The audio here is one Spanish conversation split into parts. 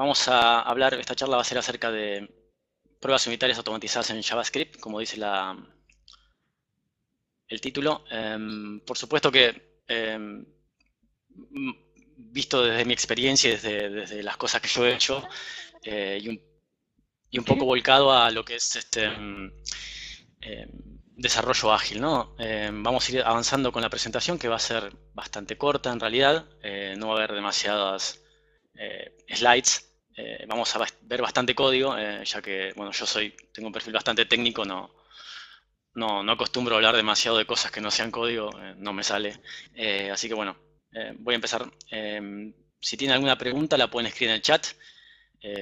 Vamos a hablar, esta charla va a ser acerca de pruebas unitarias automatizadas en JavaScript, como dice la, el título. Em, por supuesto que, em, visto desde mi experiencia y desde, las cosas que yo he hecho, eh, y, un, y, un, poco volcado a lo que es este em, desarrollo ágil, ¿no? vamos a ir avanzando con la presentación, que va a ser bastante corta en realidad, eh, no va a haber demasiadas eh, slides, eh, vamos a ver bastante código, eh, ya que bueno, yo soy, tengo un perfil bastante técnico, no, no, acostumbro a hablar demasiado de cosas que no sean código, eh, no me sale. así que bueno, voy a empezar. Em, si tienen alguna pregunta la pueden escribir en el chat.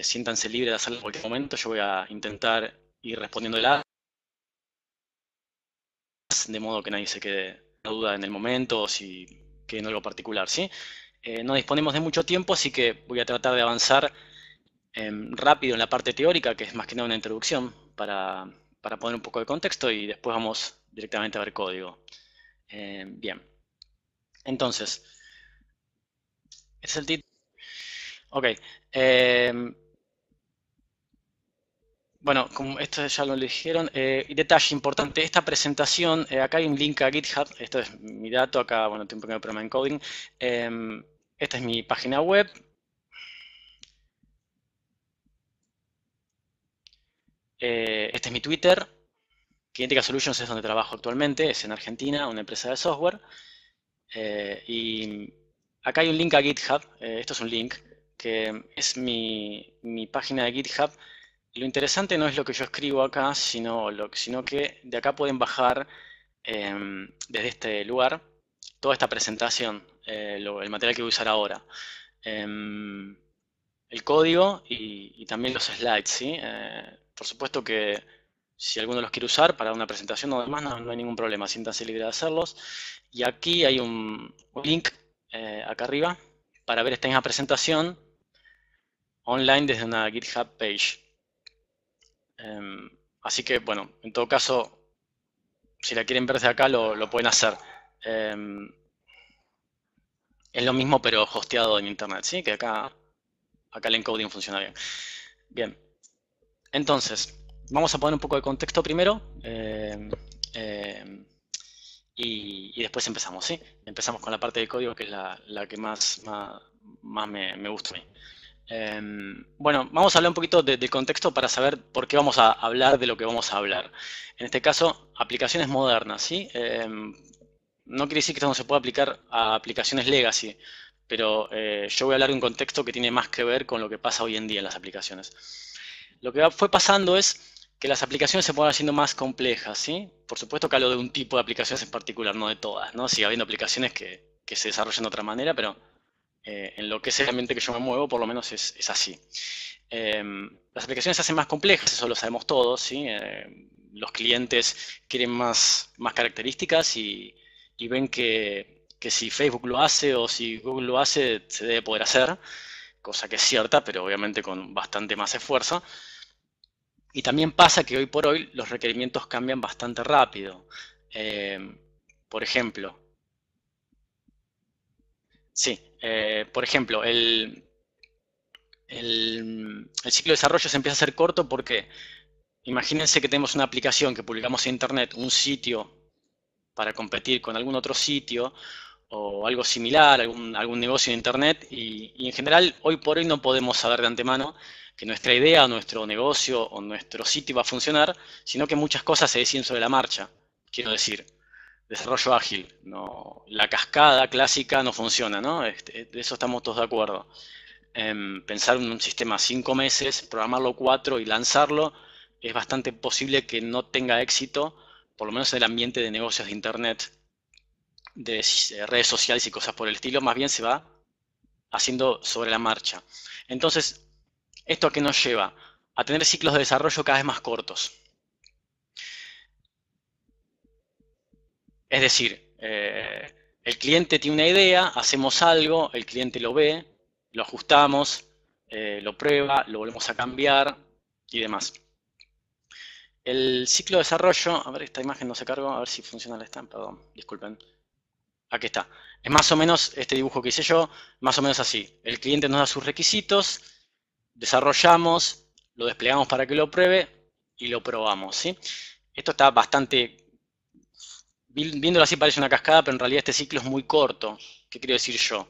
siéntanse libres de hacerlo en cualquier momento, yo voy a intentar ir respondiéndola. De modo que nadie se quede la duda en el momento o si quede en algo particular, ¿sí? no disponemos de mucho tiempo, así que voy a tratar de avanzar Em, rápido en la parte teórica, que es más que nada una introducción para, poner un poco de contexto y después vamos directamente a ver código. Em, bien. Entonces, es el título. Ok. Em, bueno, como esto ya lo dijeron, eh, y detalle importante, esta presentación, eh, acá hay un link a GitHub, esto es mi dato, acá, bueno, tengo un pequeño problema en coding. esta es mi página web, Eh, este es mi Twitter. Kinetica Solutions es donde trabajo actualmente, es en Argentina, una empresa de software. Eh, y acá hay un link a GitHub, eh, esto es un link, que es mi, página de GitHub. Lo interesante no es lo que yo escribo acá, sino, sino que de acá pueden bajar em, desde este lugar toda esta presentación, el material que voy a usar ahora em, el código y, también los slides, ¿sí? por supuesto que si alguno los quiere usar para una presentación o demás, no, hay ningún problema, siéntanse libre de hacerlos. Y aquí hay un, link eh, acá arriba para ver esta misma presentación online desde una GitHub page. Em, así que, bueno, en todo caso, si la quieren ver desde acá, lo, pueden hacer. Em, es lo mismo, pero hosteado en Internet, ¿sí? Que acá, acá el encoding funciona bien. Bien. Entonces, vamos a poner un poco de contexto primero eh, eh, y, después empezamos, ¿sí? Empezamos con la parte de código que es la, que más, más, me, gusta a mí. Em, bueno, vamos a hablar un poquito de, contexto para saber por qué vamos a hablar de lo que vamos a hablar. En este caso, aplicaciones modernas, ¿sí? Em, no quiere decir que esto no se pueda aplicar a aplicaciones legacy, pero eh, yo voy a hablar de un contexto que tiene más que ver con lo que pasa hoy en día en las aplicaciones lo que fue pasando es que las aplicaciones se fueron haciendo más complejas, ¿sí? Por supuesto que hablo de un tipo de aplicaciones en particular, no de todas, ¿no? Sigue habiendo aplicaciones que, se desarrollan de otra manera, pero eh, en lo que es el ambiente que yo me muevo, por lo menos es, así. Em, las aplicaciones se hacen más complejas, eso lo sabemos todos, ¿sí? Eh, los clientes quieren más, más características y, ven que, que, si Facebook lo hace o si Google lo hace, se debe poder hacer, cosa que es cierta, pero obviamente con bastante más esfuerzo. Y también pasa que hoy por hoy los requerimientos cambian bastante rápido. Eh, por ejemplo, sí, eh, por ejemplo, el, ciclo de desarrollo se empieza a hacer corto porque imagínense que tenemos una aplicación que publicamos en internet, un sitio para competir con algún otro sitio o algo similar, algún, negocio en internet y, y en general hoy por hoy no podemos saber de antemano que nuestra idea nuestro negocio o nuestro sitio va a funcionar, sino que muchas cosas se deciden sobre la marcha. Quiero decir, desarrollo ágil, no, la cascada clásica no funciona, ¿no? Este, de eso estamos todos de acuerdo. Em, pensar pensar un sistema cinco meses, programarlo cuatro y lanzarlo, es bastante posible que no tenga éxito, por lo menos en el ambiente de negocios de Internet, de eh, redes sociales y cosas por el estilo, más bien se va haciendo sobre la marcha. Entonces, ¿Esto a qué nos lleva? A tener ciclos de desarrollo cada vez más cortos. Es decir, eh, el cliente tiene una idea, hacemos algo, el cliente lo ve, lo ajustamos, eh, lo prueba, lo volvemos a cambiar y demás. El ciclo de desarrollo, a ver, esta imagen no se carga, a ver si funciona la estampa, perdón, disculpen. Aquí está. Es más o menos este dibujo que hice yo, más o menos así. El cliente nos da sus requisitos, desarrollamos, lo desplegamos para que lo pruebe y lo probamos. Esto está bastante, viéndolo así parece una cascada, pero en realidad este ciclo es muy corto. ¿Qué quiero decir yo?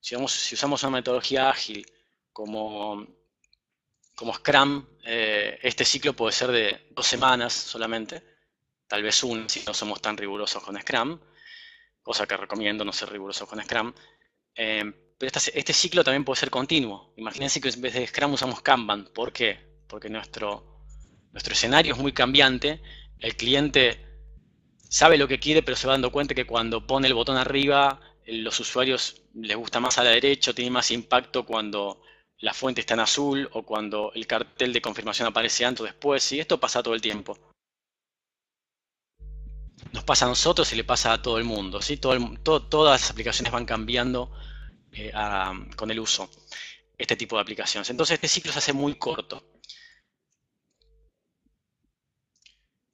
Si, vamos, si usamos una metodología ágil como, como Scrum, eh, este ciclo puede ser de dos semanas solamente, tal vez una si no somos tan rigurosos con Scrum, cosa que recomiendo no ser rigurosos con Scrum. Eh, pero este ciclo también puede ser continuo. Imagínense que en vez de Scrum usamos Kanban. ¿Por qué? Porque nuestro, nuestro escenario es muy cambiante. El cliente sabe lo que quiere, pero se va dando cuenta que cuando pone el botón arriba, eh, los usuarios les gusta más a la derecha, tiene más impacto cuando la fuente está en azul o cuando el cartel de confirmación aparece antes o después. Y esto pasa todo el tiempo. Nos pasa a nosotros y le pasa a todo el mundo. ¿sí? todas las aplicaciones van cambiando eh, con el uso este tipo de aplicaciones. Entonces este ciclo se hace muy corto.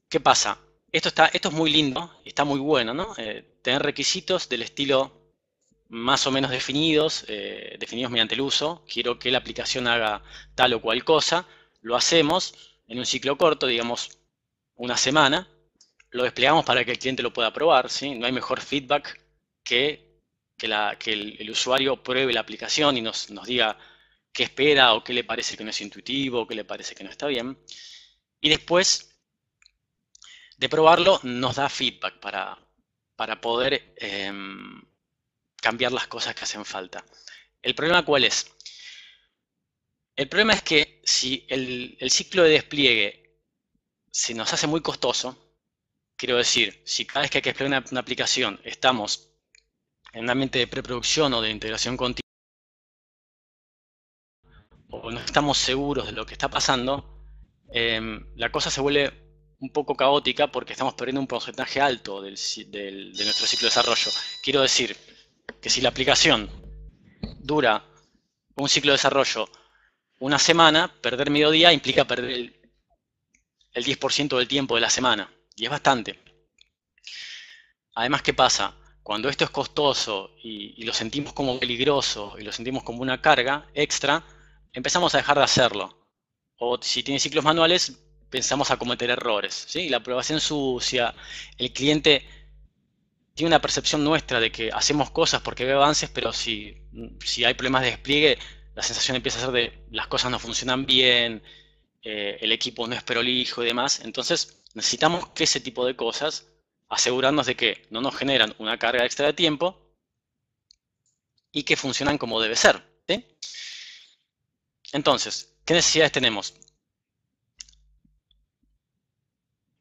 ¿Qué pasa? Esto, está, esto es muy lindo, está muy bueno, ¿no? Eh, tener requisitos del estilo más o menos definidos, eh, definidos mediante el uso. Quiero que la aplicación haga tal o cual cosa. Lo hacemos en un ciclo corto, digamos una semana. Lo desplegamos para que el cliente lo pueda probar, ¿sí? No hay mejor feedback que que, la, que el, usuario pruebe la aplicación y nos, nos diga qué espera o qué le parece que no es intuitivo, qué le parece que no está bien. Y después de probarlo nos da feedback para, para poder em, cambiar las cosas que hacen falta. ¿El problema cuál es? El problema es que si el, ciclo de despliegue se nos hace muy costoso, quiero decir, si cada vez que hay que desplegar una aplicación estamos en un ambiente de preproducción o de integración continua, o no estamos seguros de lo que está pasando, em, la cosa se vuelve un poco caótica porque estamos perdiendo un porcentaje alto de nuestro ciclo de desarrollo. Quiero decir que si la aplicación dura un ciclo de desarrollo una semana, perder medio día implica perder el, el 10% del tiempo de la semana. Y es bastante. Además, ¿qué pasa? Cuando esto es costoso y, lo sentimos como peligroso y lo sentimos como una carga extra, empezamos a dejar de hacerlo. O si tiene ciclos manuales, pensamos a cometer errores. ¿sí? Y la aprobación sucia, el cliente tiene una percepción nuestra de que hacemos cosas porque ve avances, pero si, hay problemas de despliegue, la sensación empieza a ser de las cosas no funcionan bien, eh, el equipo no es prolijo y demás. Entonces necesitamos que ese tipo de cosas asegurarnos de que no nos generan una carga extra de tiempo y que funcionan como debe ser. Entonces, ¿qué necesidades tenemos?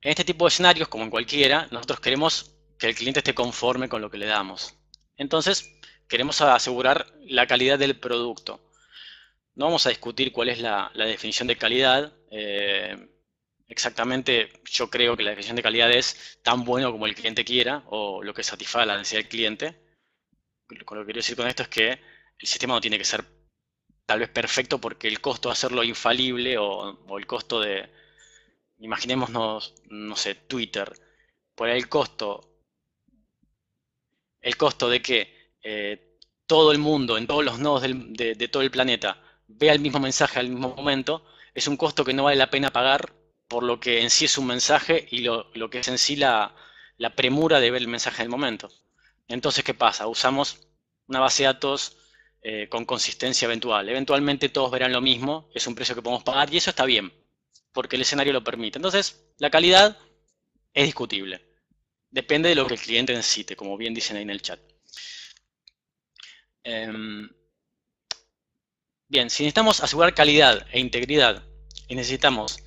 En este tipo de escenarios, como en cualquiera, nosotros queremos que el cliente esté conforme con lo que le damos. Entonces, queremos asegurar la calidad del producto. No vamos a discutir cuál es la, definición de calidad. Eh, exactamente yo creo que la definición de calidad es tan bueno como el cliente quiera o lo que satisfaga la necesidad del cliente. lo que quiero decir con esto es que el sistema no tiene que ser tal vez perfecto porque el costo de hacerlo infalible o, el costo de, imaginémonos, no sé, Twitter, por el costo, el costo de que eh, todo el mundo, en todos los nodos de todo el planeta, vea el mismo mensaje al mismo momento, es un costo que no vale la pena pagar por lo que en sí es un mensaje y lo, que es en sí la, premura de ver el mensaje del momento. Entonces, ¿qué pasa? Usamos una base de datos eh, con consistencia eventual. Eventualmente todos verán lo mismo, es un precio que podemos pagar y eso está bien, porque el escenario lo permite. Entonces, la calidad es discutible. Depende de lo que el cliente necesite, como bien dicen ahí en el chat. Em, bien, si necesitamos asegurar calidad e integridad y necesitamos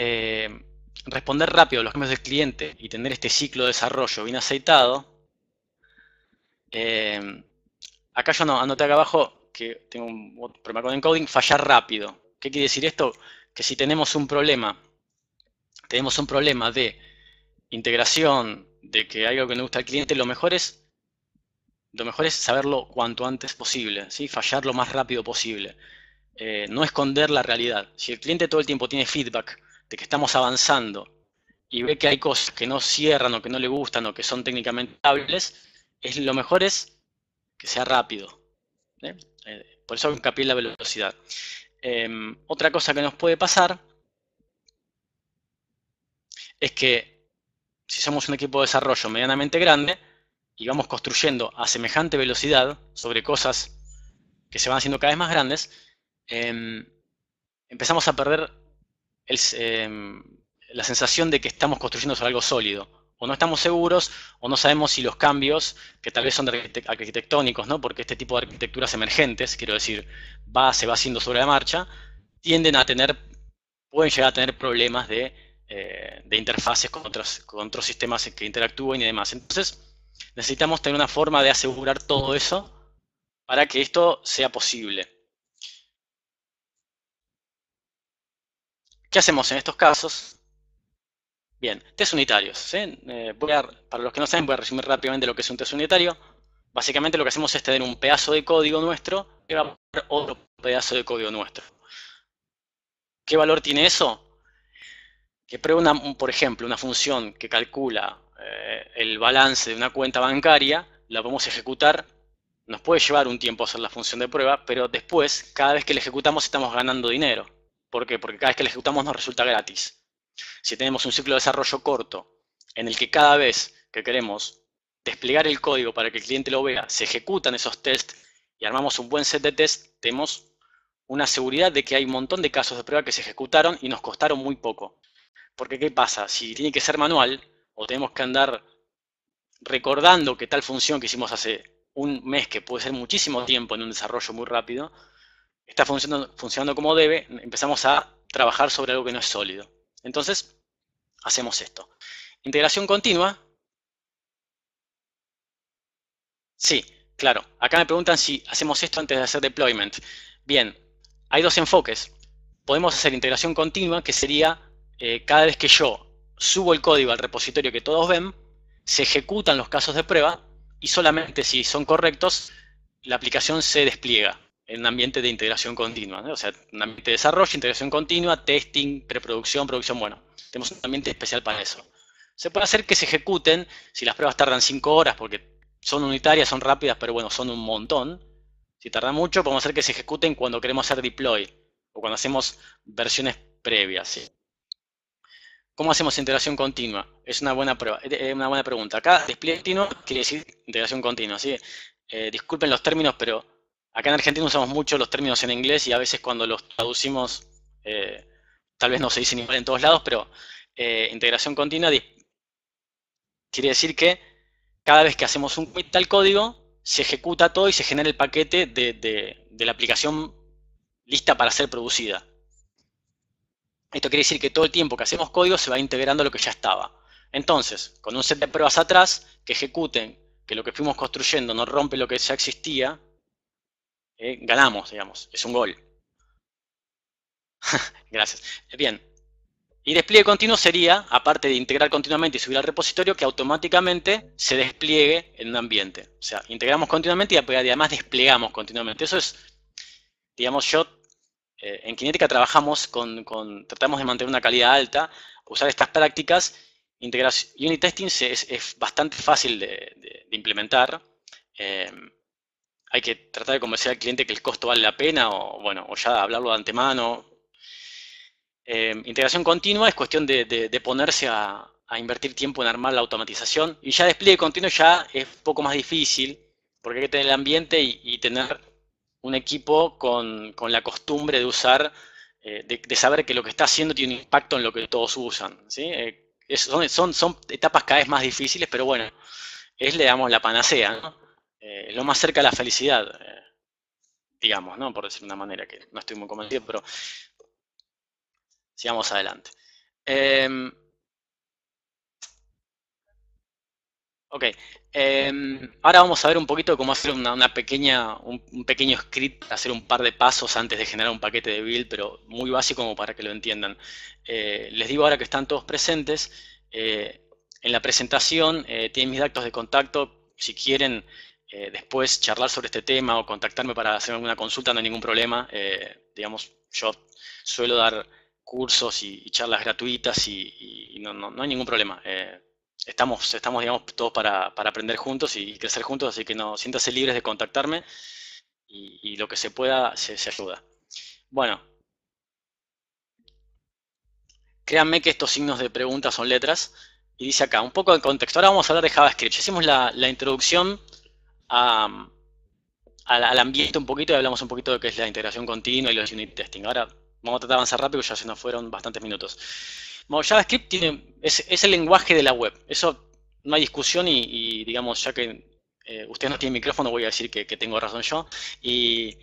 eh, responder rápido a los cambios del cliente y tener este ciclo de desarrollo bien aceitado, eh, acá yo no, anoté acá abajo que tengo un problema con encoding, fallar rápido. ¿Qué quiere decir esto? Que si tenemos un problema, tenemos un problema de integración, de que hay algo que no gusta al cliente, lo mejor es lo mejor es saberlo cuanto antes posible, ¿sí? fallar lo más rápido posible. Eh, no esconder la realidad. Si el cliente todo el tiempo tiene feedback de que estamos avanzando y ve que hay cosas que no cierran o que no le gustan o que son técnicamente estables, es, lo mejor es que sea rápido. ¿eh? eh por eso hincapié en la velocidad. Em, otra cosa que nos puede pasar es que si somos un equipo de desarrollo medianamente grande y vamos construyendo a semejante velocidad sobre cosas que se van haciendo cada vez más grandes, em, empezamos a perder Em, la sensación de que estamos construyendo sobre algo sólido. O no estamos seguros, o no sabemos si los cambios, que tal vez son arquitectónicos, ¿no? porque este tipo de arquitecturas emergentes, quiero decir, va, se va haciendo sobre la marcha, tienden a tener, pueden llegar a tener problemas de, eh, interfaces con otros, con otros sistemas que interactúen y demás. Entonces, necesitamos tener una forma de asegurar todo eso para que esto sea posible. ¿Qué hacemos en estos casos? Bien, test unitarios. Eh, para los que no saben, voy a resumir rápidamente lo que es un test unitario. Básicamente lo que hacemos es tener un pedazo de código nuestro que va a otro pedazo de código nuestro. ¿Qué valor tiene eso? Que prueba, por ejemplo, una función que calcula eh, el balance de una cuenta bancaria, la podemos ejecutar nos puede llevar un tiempo hacer la función de prueba, pero después, cada vez que la ejecutamos, estamos ganando dinero. ¿Por qué? Porque cada vez que la ejecutamos nos resulta gratis. Si tenemos un ciclo de desarrollo corto, en el que cada vez que queremos desplegar el código para que el cliente lo vea, se ejecutan esos tests y armamos un buen set de test, tenemos una seguridad de que hay un montón de casos de prueba que se ejecutaron y nos costaron muy poco. Porque ¿qué pasa? Si tiene que ser manual o tenemos que andar recordando que tal función que hicimos hace un mes, que puede ser muchísimo tiempo en un desarrollo muy rápido, está funcionando, como debe, empezamos a trabajar sobre algo que no es sólido. Entonces, hacemos esto. Integración continua. Sí, claro. Acá me preguntan si hacemos esto antes de hacer deployment. Bien, hay dos enfoques. Podemos hacer integración continua, que sería eh, cada vez que yo subo el código al repositorio que todos ven, se ejecutan los casos de prueba y solamente si son correctos, la aplicación se despliega en un ambiente de integración continua, o sea, un ambiente de desarrollo, integración continua, testing, preproducción, producción, bueno, tenemos un ambiente especial para eso. Se puede hacer que se ejecuten, si las pruebas tardan 5 horas, porque son unitarias, son rápidas, pero bueno, son un montón. Si tardan mucho, podemos hacer que se ejecuten cuando queremos hacer deploy o cuando hacemos versiones previas. ¿Cómo hacemos integración continua? Es una buena, prueba, es una buena pregunta. Acá, despliegue continuo quiere decir integración continua. ¿sí? Eh, disculpen los términos, pero acá en Argentina usamos mucho los términos en inglés y a veces cuando los traducimos, eh, tal vez no se dicen igual en todos lados, pero eh, integración continua quiere decir que cada vez que hacemos un commit al código, se ejecuta todo y se genera el paquete de la aplicación lista para ser producida. Esto quiere decir que todo el tiempo que hacemos código se va integrando lo que ya estaba. Entonces, con un set de pruebas atrás que ejecuten que lo que fuimos construyendo no rompe lo que ya existía, ¿eh? ganamos, digamos, es un gol. Gracias. Bien. Y despliegue continuo sería, aparte de integrar continuamente y subir al repositorio, que automáticamente se despliegue en un ambiente. O sea, integramos continuamente y además desplegamos continuamente. Eso es, digamos, yo, eh, en Kinética trabajamos con, tratamos de mantener una calidad alta, usar estas prácticas. Integración, unit testing es, es bastante fácil de, implementar. Eh, hay que tratar de convencer al cliente que el costo vale la pena o, bueno, o ya hablarlo de antemano. Eh, integración continua es cuestión de, ponerse a, invertir tiempo en armar la automatización y ya despliegue continuo ya es un poco más difícil porque hay que tener el ambiente y, tener un equipo con, la costumbre de usar, eh, de, saber que lo que está haciendo tiene un impacto en lo que todos usan. ¿sí? Eh, son, son, etapas cada vez más difíciles, pero bueno, es, le damos la panacea. ¿no? Eh, lo más cerca a la felicidad, eh, digamos, ¿no? Por decir de una manera que no estoy muy convencido, pero sigamos adelante. Em, ok, em, ahora vamos a ver un poquito cómo hacer una, pequeña, un, un, pequeño script, hacer un par de pasos antes de generar un paquete de build, pero muy básico como para que lo entiendan. Eh, les digo ahora que están todos presentes. en la presentación tienen mis datos de contacto. Si quieren, eh, después charlar sobre este tema o contactarme para hacer alguna consulta, no hay ningún problema. Eh, digamos, yo suelo dar cursos y, charlas gratuitas y, no, hay ningún problema. Eh, estamos, estamos, digamos, todos para, aprender juntos y, crecer juntos, así que no, siéntase libres de contactarme y, lo que se pueda se, ayuda. Bueno, créanme que estos signos de pregunta son letras. Y dice acá, un poco de contexto. Ahora vamos a hablar de JavaScript. hicimos la, la introducción al, ambiente un poquito y hablamos un poquito de qué es la integración continua y los unit testing. Ahora vamos a tratar de avanzar rápido, ya se nos fueron bastantes minutos. JavaScript tiene, es, el lenguaje de la web. Eso no hay discusión y, digamos, ya que eh, usted no tiene micrófono, voy a decir que, tengo razón yo. Eh,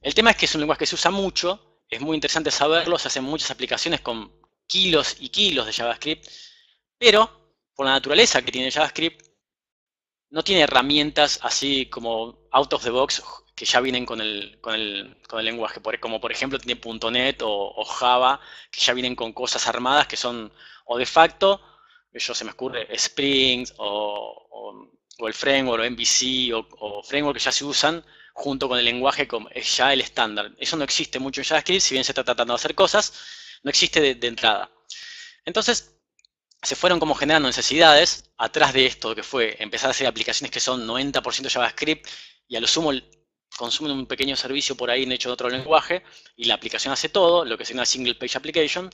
el tema es que es un lenguaje que se usa mucho, es muy interesante saberlo, se hacen muchas aplicaciones con kilos y kilos de JavaScript, pero por la naturaleza que tiene JavaScript, no tiene herramientas así como out of the box que ya vienen con el, con el, con el lenguaje, como por ejemplo tiene .NET o, Java, que ya vienen con cosas armadas que son o de facto, yo se me ocurre, Spring o, o, o el framework o MVC o, framework que ya se usan junto con el lenguaje como es ya el estándar. Eso no existe mucho en JavaScript, si bien se está tratando de hacer cosas, no existe de entrada. Entonces, se fueron como generando necesidades atrás de esto que fue empezar a hacer aplicaciones que son 90% JavaScript y a lo sumo consumen un pequeño servicio por ahí en hecho de otro lenguaje y la aplicación hace todo, lo que se llama single page application.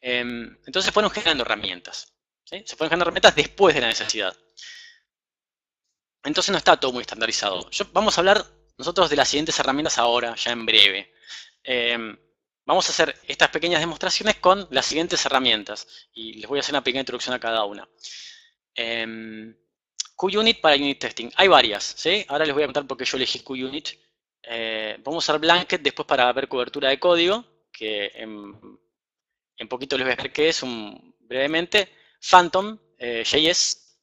Em, entonces fueron generando herramientas. Se fueron generando herramientas después de la necesidad. Entonces no está todo muy estandarizado. vamos a hablar nosotros de las siguientes herramientas ahora, ya en breve. Em, Vamos a hacer estas pequeñas demostraciones con las siguientes herramientas y les voy a hacer una pequeña introducción a cada una. Eh, QUnit para unit testing. Hay varias, ¿sí? Ahora les voy a contar por qué yo elegí QUnit. Eh, vamos a usar Blanket después para ver cobertura de código, que en, poquito les voy a ver qué es, brevemente. Phantom, eh, JS,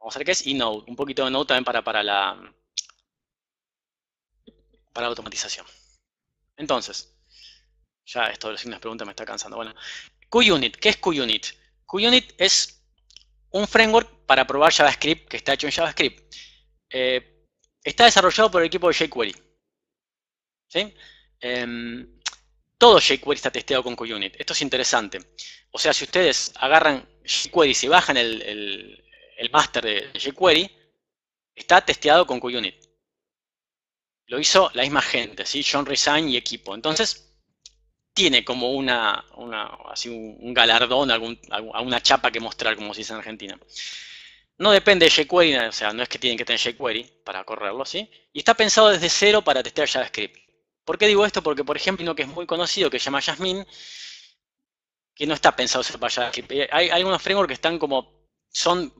vamos a ver qué es, y Node. Un poquito de Node también para, para la para la automatización. Entonces, ya esto de los signos pregunta me está cansando. Bueno, QUnit, ¿qué es QUnit? QUnit es un framework para probar JavaScript que está hecho en JavaScript. Eh, está desarrollado por el equipo de jQuery. ¿Sí? Em, todo jQuery está testeado con QUnit. Esto es interesante. O sea, si ustedes agarran jQuery y si bajan el, el, el master de jQuery, está testeado con QUnit lo hizo la misma gente, ¿sí? John Resign y equipo. Entonces, tiene como una, un, galardón, algún, alguna chapa que mostrar, como se dice en Argentina. No depende de jQuery, o sea, no es que tienen que tener jQuery para correrlo, ¿sí? Y está pensado desde cero para testear JavaScript. ¿Por qué digo esto? Porque, por ejemplo, uno que es muy conocido, que se llama Jasmine, que no está pensado ser para JavaScript. Hay, algunos frameworks que están como, son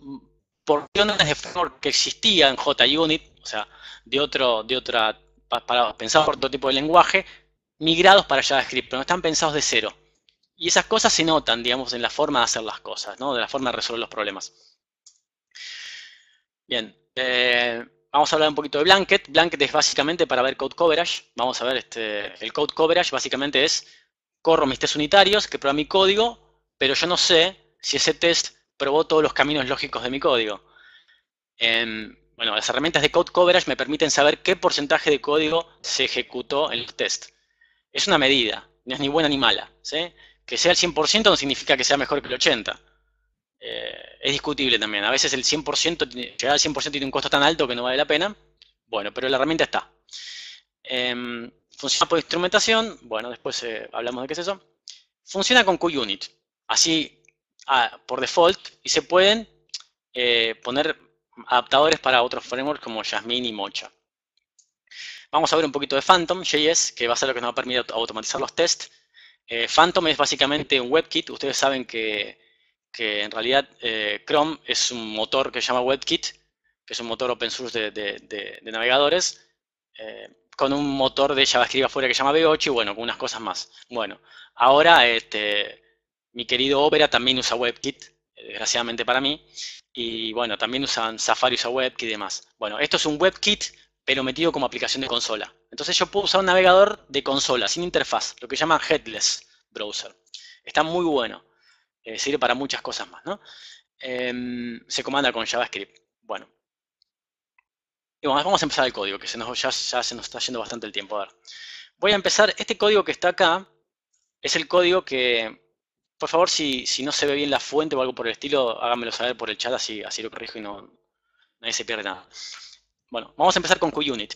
porciones de framework que existía en JUnit, o sea, de otro, de otra, para, pensados por otro tipo de lenguaje, migrados para JavaScript, pero no están pensados de cero. Y esas cosas se notan, digamos, en la forma de hacer las cosas, ¿no? De la forma de resolver los problemas. Bien, eh, vamos a hablar un poquito de Blanket. Blanket es básicamente para ver code coverage. Vamos a ver, este, el code coverage básicamente es, corro mis test unitarios, que prueba mi código, pero yo no sé si ese test probó todos los caminos lógicos de mi código. Em, bueno, las herramientas de Code Coverage me permiten saber qué porcentaje de código se ejecutó en los test. Es una medida, no es ni buena ni mala. Que sea el 100% no significa que sea mejor que el 80%. Eh, es discutible también. A veces el 100%, llegar al 100% tiene un costo tan alto que no vale la pena. Bueno, pero la herramienta está. Em, funciona por instrumentación. Bueno, después eh, hablamos de qué es eso. Funciona con QUnit. Así por default y se pueden eh, poner adaptadores para otros frameworks como Jasmine y Mocha. Vamos a ver un poquito de Phantom que va a ser lo que nos va a permitir automatizar los tests. Eh, Phantom es básicamente un WebKit. Ustedes saben que, en realidad eh, Chrome es un motor que se llama WebKit, que es un motor open source de, navegadores, con un motor de JavaScript afuera que se llama V8 y bueno, con unas cosas más. Bueno, ahora este, mi querido Opera también usa WebKit, eh, desgraciadamente para mí. Y bueno, también usan Safari, usa WebKit y demás. Bueno, esto es un WebKit, pero metido como aplicación de consola. Entonces yo puedo usar un navegador de consola, sin interfaz, lo que llaman headless browser. Está muy bueno. Eh, sirve para muchas cosas más, ¿no? Em, se comanda con JavaScript. Bueno. Y vamos a empezar el código, que se nos, ya, se nos está yendo bastante el tiempo. A Voy a empezar, este código que está acá, es el código que por favor, si, no se ve bien la fuente o algo por el estilo, háganmelo saber por el chat, así, así lo corrijo y no, nadie se pierde nada. Bueno, vamos a empezar con QUnit.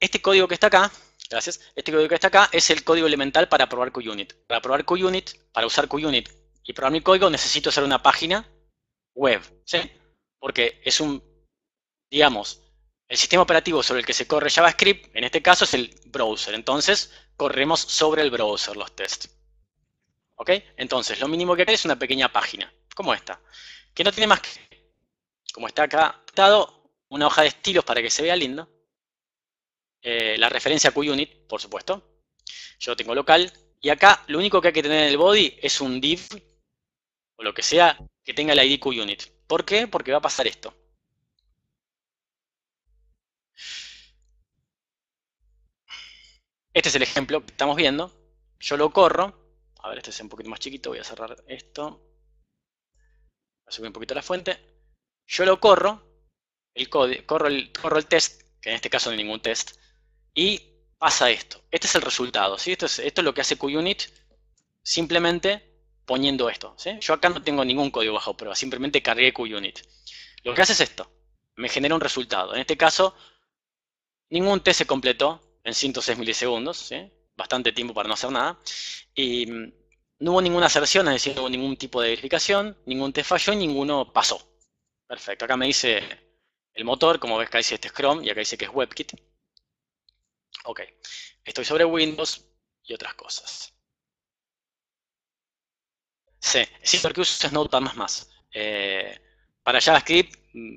Este código que está acá, gracias, este código que está acá es el código elemental para probar QUnit. Para probar QUnit, para usar QUnit y probar mi código, necesito hacer una página web, ¿sí? Porque es un, digamos, el sistema operativo sobre el que se corre JavaScript, en este caso es el browser. Entonces, corremos sobre el browser los tests. Entonces, lo mínimo que hay es una pequeña página, como esta, que no tiene más que, como está acá dado, una hoja de estilos para que se vea lindo, eh, la referencia QUnit, por supuesto, yo tengo local, y acá lo único que hay que tener en el body es un div, o lo que sea, que tenga el ID QUnit. ¿Por qué? Porque va a pasar esto. Este es el ejemplo que estamos viendo. Yo lo corro a ver, este es un poquito más chiquito, voy a cerrar esto. A subir un poquito la fuente. Yo lo corro, el código, corro, el, el test, que en este caso no hay ningún test, y pasa esto. Este es el resultado, ¿sí? Esto es, esto es lo que hace QUnit simplemente poniendo esto, Yo acá no tengo ningún código bajo prueba, simplemente cargué QUnit. Lo que hace es esto, me genera un resultado. En este caso, ningún test se completó en 106 milisegundos, ¿sí? bastante tiempo para no hacer nada. Y mm, no hubo ninguna aserción, es decir, no hubo ningún tipo de verificación, ningún te falló y ninguno pasó. Perfecto, acá me dice el motor, como ves acá dice este es Chrome y acá dice que es WebKit. Ok, estoy sobre Windows y otras cosas. Sí, sí, porque usas Node más más. Eh, para JavaScript, mm,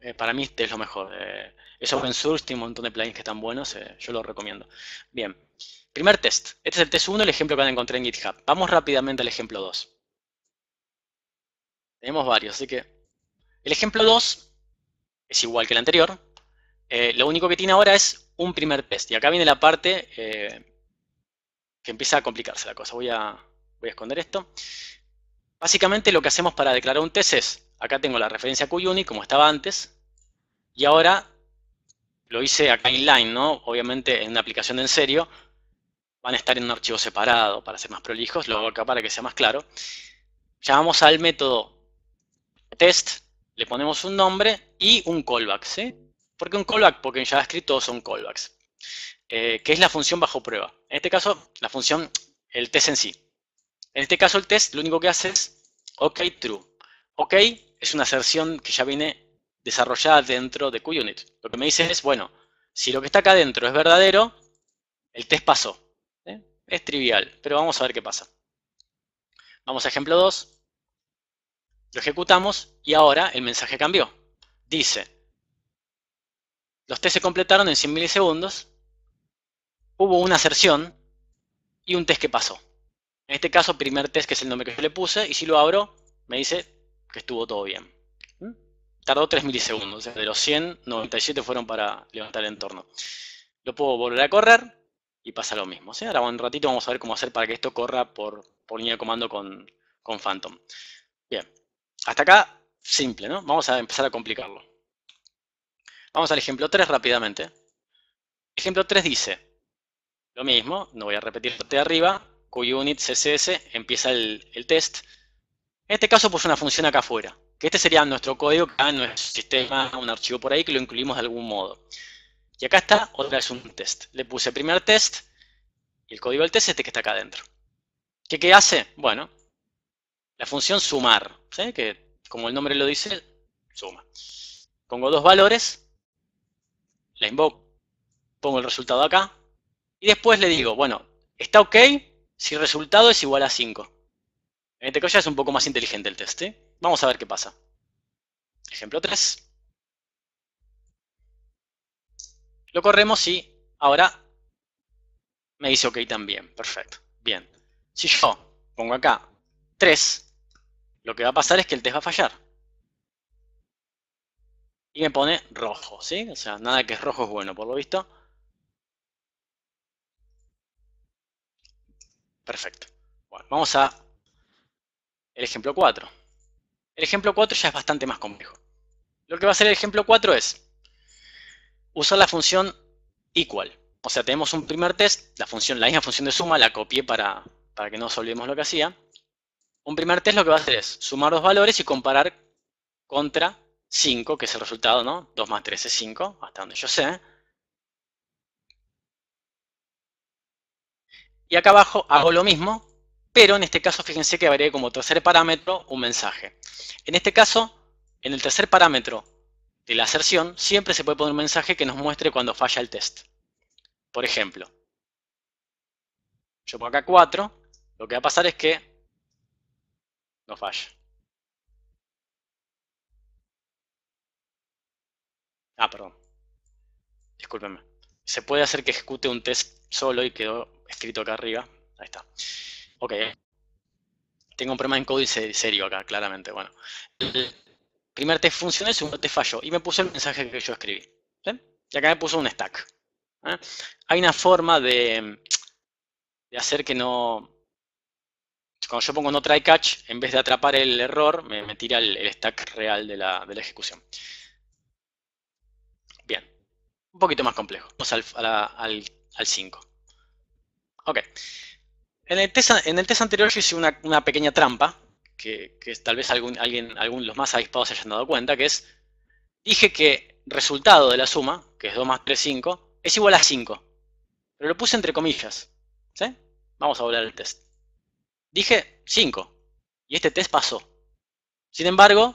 eh, para mí este es lo mejor. Eh, es open source, tiene un montón de plugins que están buenos, eh, yo lo recomiendo. Bien, primer test. Este es el test 1, el ejemplo que encontré en GitHub. Vamos rápidamente al ejemplo 2. Tenemos varios, así que el ejemplo 2 es igual que el anterior. Eh, lo único que tiene ahora es un primer test. Y acá viene la parte eh, que empieza a complicarse la cosa. Voy a, voy a esconder esto. Básicamente lo que hacemos para declarar un test es, acá tengo la referencia QUnit como estaba antes, y ahora lo hice acá line, ¿no? Obviamente en una aplicación en serio van a estar en un archivo separado para ser más prolijos, lo hago acá para que sea más claro. Llamamos al método test, le ponemos un nombre y un callback, ¿sí? ¿Por qué un callback? Porque en JavaScript todos son callbacks, eh, ¿Qué es la función bajo prueba. En este caso, la función, el test en sí. En este caso, el test lo único que hace es OK, true. OK es una aserción que ya viene desarrollada dentro de QUnit. Lo que me dice es, bueno, si lo que está acá dentro es verdadero, el test pasó. ¿eh? Es trivial, pero vamos a ver qué pasa. Vamos a ejemplo 2. Lo ejecutamos y ahora el mensaje cambió. Dice, los test se completaron en 100 milisegundos, hubo una aserción y un test que pasó. En este caso, primer test, que es el nombre que yo le puse, y si lo abro, me dice que estuvo todo bien tardó 3 milisegundos. de los 100, 97 fueron para levantar el entorno. Lo puedo volver a correr y pasa lo mismo. sea Ahora un ratito vamos a ver cómo hacer para que esto corra por, línea de comando con, Phantom. Bien, hasta acá simple, ¿no? Vamos a empezar a complicarlo. Vamos al ejemplo 3 rápidamente. Ejemplo 3 dice, lo mismo, no voy a repetir de arriba, QUnit CSS, empieza el, test. En este caso pues una función acá afuera, que este sería nuestro código que nuestro sistema, un archivo por ahí que lo incluimos de algún modo. Y acá está, otra vez un test. Le puse primer test y el código del test es este que está acá adentro. ¿Qué, hace? Bueno, la función sumar, que como el nombre lo dice, suma. Pongo dos valores, la invoco, pongo el resultado acá y después le digo, bueno, está ok si el resultado es igual a 5. En este caso ya es un poco más inteligente el test. ¿eh? Vamos a ver qué pasa. Ejemplo 3. Lo corremos y ahora me dice OK también. Perfecto. Bien. Si yo pongo acá 3, lo que va a pasar es que el test va a fallar. Y me pone rojo, ¿sí? O sea, nada que es rojo es bueno, por lo visto. Perfecto. Bueno, vamos a el ejemplo 4. El ejemplo 4 ya es bastante más complejo. Lo que va a hacer el ejemplo 4 es usar la función equal. O sea, tenemos un primer test, la función, la misma función de suma, la copié para, para que no nos olvidemos lo que hacía. Un primer test lo que va a hacer es sumar dos valores y comparar contra 5, que es el resultado, ¿no? 2 más 3 es 5, hasta donde yo sé. Y acá abajo hago lo mismo, pero en este caso fíjense que varía como tercer parámetro un mensaje. En este caso, en el tercer parámetro de la aserción, siempre se puede poner un mensaje que nos muestre cuando falla el test. Por ejemplo, yo pongo acá 4, lo que va a pasar es que no falla. Ah, perdón. Discúlpenme. Se puede hacer que ejecute un test solo y quedó escrito acá arriba. Ahí está. Ok. Tengo un problema en código serio acá, claramente. Bueno. primer test funcionó, el segundo test falló. Y me puso el mensaje que yo escribí. Y acá me puso un stack. ¿eh? Hay una forma de, hacer que no... Cuando yo pongo no try catch, en vez de atrapar el error, me, tira el, stack real de la, ejecución. Bien. Un poquito más complejo. Vamos al, al 5. Ok. En el test, anterior yo hice una, pequeña trampa, que, tal vez algún, alguien, los más avispados se hayan dado cuenta, que es, dije que resultado de la suma, que es 2 más 3, 5, es igual a 5. Pero lo puse entre comillas. ¿sí? Vamos a volver al test. Dije 5. Y este test pasó. Sin embargo,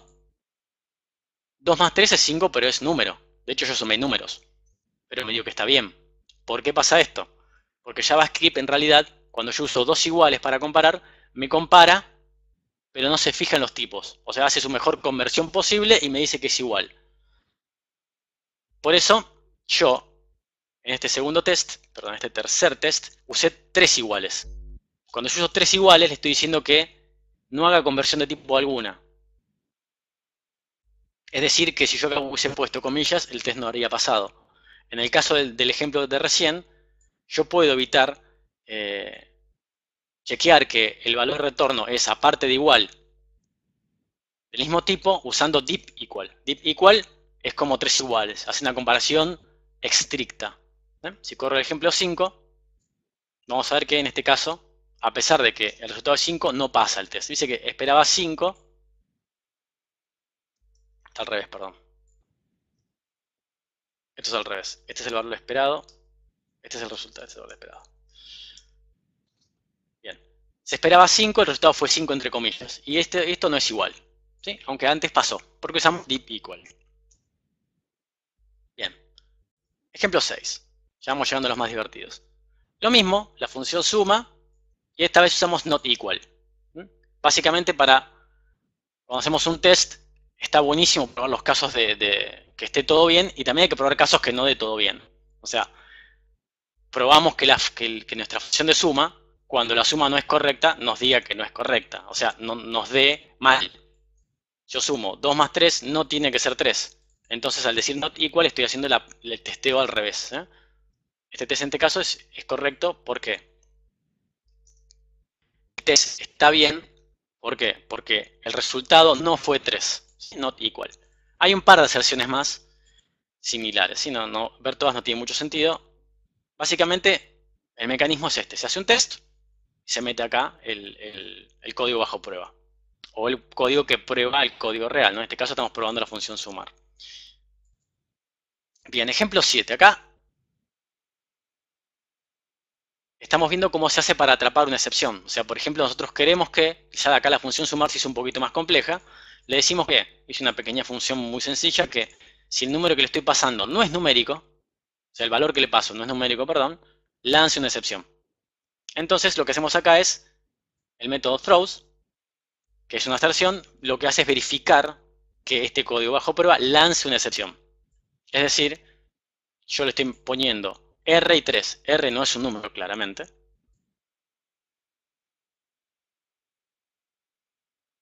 2 más 3 es 5, pero es número. De hecho, yo sumé números. Pero me digo que está bien. ¿Por qué pasa esto? Porque JavaScript en realidad cuando yo uso dos iguales para comparar, me compara, pero no se fija en los tipos. O sea, hace su mejor conversión posible y me dice que es igual. Por eso, yo, en este segundo test, perdón, en este tercer test, usé tres iguales. Cuando yo uso tres iguales, le estoy diciendo que no haga conversión de tipo alguna. Es decir, que si yo hubiese puesto comillas, el test no habría pasado. En el caso del, del ejemplo de recién, yo puedo evitar eh, chequear que el valor de retorno es aparte de igual del mismo tipo usando dip equal. dip equal es como tres iguales, hace una comparación estricta. ¿eh? Si corro el ejemplo 5, vamos a ver que en este caso, a pesar de que el resultado es 5, no pasa el test. Dice que esperaba 5, está al revés, perdón. Esto es al revés. Este es el valor esperado, este es el resultado, este valor esperado. Se esperaba 5, el resultado fue 5 entre comillas. Y este, esto no es igual, aunque antes pasó, porque usamos deep equal. Bien. Ejemplo 6. Ya vamos llegando a los más divertidos. Lo mismo, la función suma, y esta vez usamos not equal. ¿Mm? Básicamente para, cuando hacemos un test, está buenísimo probar los casos de, que esté todo bien, y también hay que probar casos que no de todo bien. O sea, probamos que nuestra función de suma cuando la suma no es correcta, nos diga que no es correcta. O sea, no, nos dé mal. Yo sumo 2 más 3 no tiene que ser 3. Entonces, al decir not equal, estoy haciendo el testeo al revés. ¿eh? Este test en este caso es, correcto. porque... qué? Este test está bien. ¿Por qué? Porque el resultado no fue 3. Not equal. Hay un par de aserciones más similares. Si no, ver todas no tiene mucho sentido. Básicamente, el mecanismo es este. Se hace un test se mete acá el, código bajo prueba. O el código que prueba el código real. ¿no? En este caso estamos probando la función sumar. Bien, ejemplo 7. Acá estamos viendo cómo se hace para atrapar una excepción. O sea, por ejemplo, nosotros queremos que, ya de acá la función sumar se hizo un poquito más compleja, le decimos que hice una pequeña función muy sencilla que si el número que le estoy pasando no es numérico, o sea, el valor que le paso no es numérico, perdón, lance una excepción. Entonces lo que hacemos acá es el método throws, que es una excepción, lo que hace es verificar que este código bajo prueba lance una excepción. Es decir, yo le estoy poniendo R y 3. R no es un número, claramente.